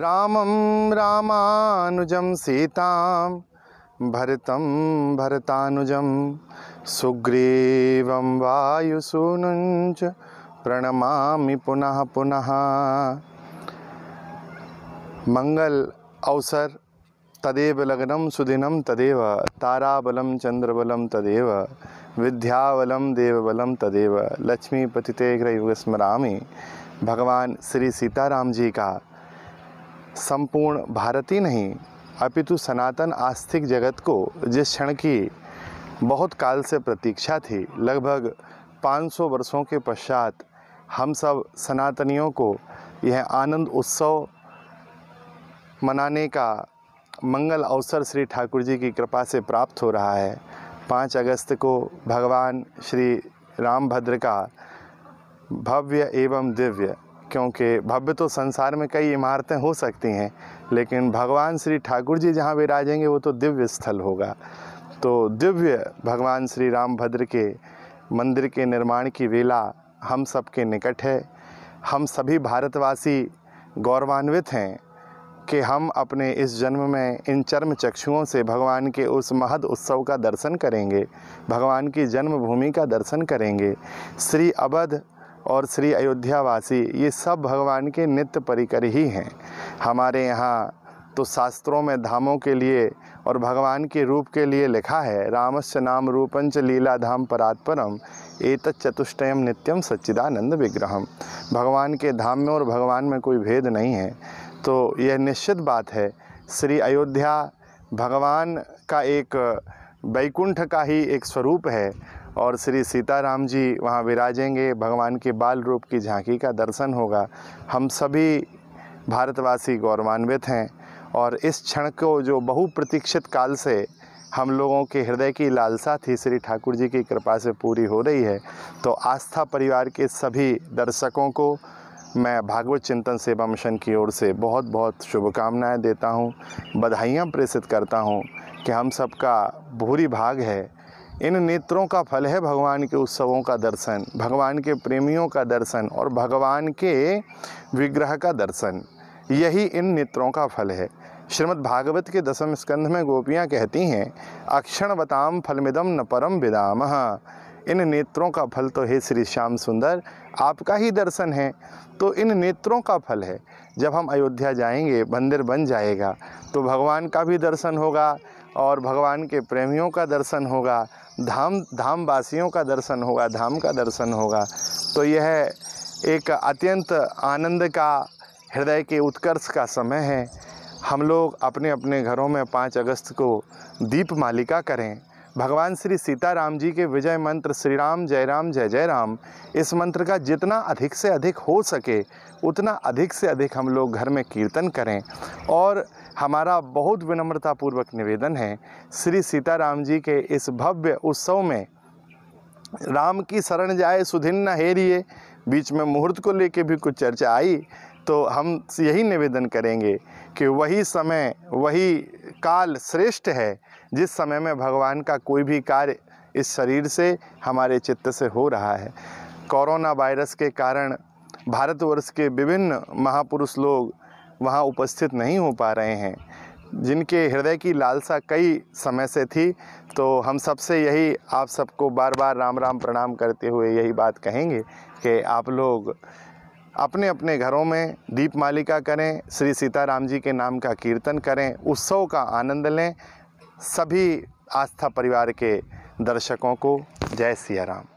रामं रामानुजं सीतां भरतं भरतानुजं सुग्रीवं वायुसूनुञ्च प्रणमामि पुनः पुनः मंगल अवसर तदेव लग्न सुदिनम तदेव ताराबल चंद्रबल तदेव विद्याबलम देवबलम तदेव लक्ष्मी पतिते ग्रह स्मरामी भगवान श्री सीताराम जी का संपूर्ण भारत ही नहीं अपितु सनातन आस्थिक जगत को जिस क्षण की बहुत काल से प्रतीक्षा थी लगभग 500 वर्षों के पश्चात हम सब सनातनियों को यह आनंद उत्सव मनाने का मंगल अवसर श्री ठाकुर जी की कृपा से प्राप्त हो रहा है पाँच अगस्त को भगवान श्री रामभद्र का भव्य एवं दिव्य क्योंकि भव्य तो संसार में कई इमारतें हो सकती हैं लेकिन भगवान श्री ठाकुर जी जहाँ विराजेंगे वो तो दिव्य स्थल होगा तो दिव्य भगवान श्री रामभद्र के मंदिर के निर्माण की वेला हम सबके निकट है हम सभी भारतवासी गौरवान्वित हैं कि हम अपने इस जन्म में इन चर्म चक्षुओं से भगवान के उस महद उत्सव का दर्शन करेंगे भगवान की जन्मभूमि का दर्शन करेंगे श्री अवध और श्री अयोध्यावासी ये सब भगवान के नित्य परिकर ही हैं हमारे यहाँ तो शास्त्रों में धामों के लिए और भगवान के रूप के लिए लिखा है रामस्य नाम रूपंच लीला धाम परात्परम एत चतुष्टयम नित्यम सच्चिदानंद विग्रहम भगवान के धाम में और भगवान में कोई भेद नहीं है तो यह निश्चित बात है श्री अयोध्या भगवान का एक वैकुंठ का ही एक स्वरूप है और श्री सीताराम जी वहाँ विराजेंगे भगवान के बाल रूप की झांकी का दर्शन होगा हम सभी भारतवासी गौरवान्वित हैं और इस क्षण को जो बहुप्रतीक्षित काल से हम लोगों के हृदय की लालसा थी श्री ठाकुर जी की कृपा से पूरी हो रही है तो आस्था परिवार के सभी दर्शकों को मैं भागवत चिंतन सेवा मिशन की ओर से बहुत बहुत शुभकामनाएं देता हूं, बधाइयां प्रेषित करता हूं कि हम सबका भूरी भाग है इन नेत्रों का फल है भगवान के उत्सवों का दर्शन भगवान के प्रेमियों का दर्शन और भगवान के विग्रह का दर्शन यही इन नेत्रों का फल है श्रीमद् भागवत के दसम स्कंध में गोपियाँ कहती हैं अक्षण बताम फलमिदम न परम विदाम इन नेत्रों का फल तो है श्री श्याम सुंदर आपका ही दर्शन है तो इन नेत्रों का फल है जब हम अयोध्या जाएंगे मंदिर बन जाएगा तो भगवान का भी दर्शन होगा और भगवान के प्रेमियों का दर्शन होगा धाम धाम वासियों का दर्शन होगा धाम का दर्शन होगा तो यह एक अत्यंत आनंद का हृदय के उत्कर्ष का समय है हम लोग अपने अपने घरों में पाँच अगस्त को दीप मालिका करें भगवान श्री सीताराम जी के विजय मंत्र श्री राम जय राम जय जय राम इस मंत्र का जितना अधिक से अधिक हो सके उतना अधिक से अधिक हम लोग घर में कीर्तन करें और हमारा बहुत विनम्रतापूर्वक निवेदन है श्री सीताराम जी के इस भव्य उत्सव में राम की शरण जाए सुधिन न हेरिए बीच में मुहूर्त को लेके भी कुछ चर्चा आई तो हम यही निवेदन करेंगे कि वही समय वही काल श्रेष्ठ है जिस समय में भगवान का कोई भी कार्य इस शरीर से हमारे चित्त से हो रहा है कोरोना वायरस के कारण भारतवर्ष के विभिन्न महापुरुष लोग वहाँ उपस्थित नहीं हो पा रहे हैं जिनके हृदय की लालसा कई समय से थी तो हम सबसे यही आप सबको बार बार राम राम प्रणाम करते हुए यही बात कहेंगे कि आप लोग अपने अपने घरों में दीप मालिका करें श्री सीताराम जी के नाम का कीर्तन करें उत्सव का आनंद लें सभी आस्था परिवार के दर्शकों को जय सिया राम